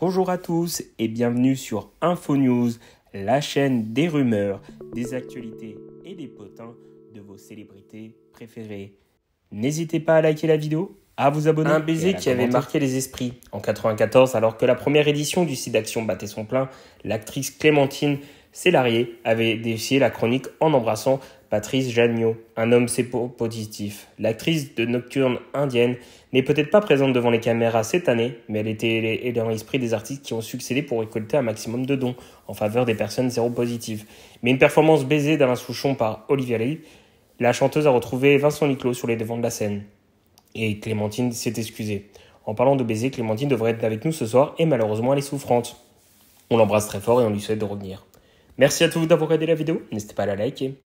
Bonjour à tous et bienvenue sur InfoNews, la chaîne des rumeurs, des actualités et des potins de vos célébrités préférées. N'hésitez pas à liker la vidéo, à vous abonner. Un baiser qui avait marqué les esprits en 94 alors que la première édition du site d'action battait son plein, l'actrice Clémentine Célarier avait défié la chronique en embrassant Patrice Janio, un homme séropositif. L'actrice de Nocturne indienne n'est peut-être pas présente devant les caméras cette année, mais elle était dans l'esprit des artistes qui ont succédé pour récolter un maximum de dons en faveur des personnes séropositives. Mais une performance baisée d'Alain Souchon par Olivia Lee, la chanteuse a retrouvé Vincent Niclot sur les devants de la scène. Et Clémentine s'est excusée. En parlant de baiser, Clémentine devrait être avec nous ce soir et malheureusement elle est souffrante. On l'embrasse très fort et on lui souhaite de revenir. Merci à tous d'avoir regardé la vidéo, n'hésitez pas à la liker.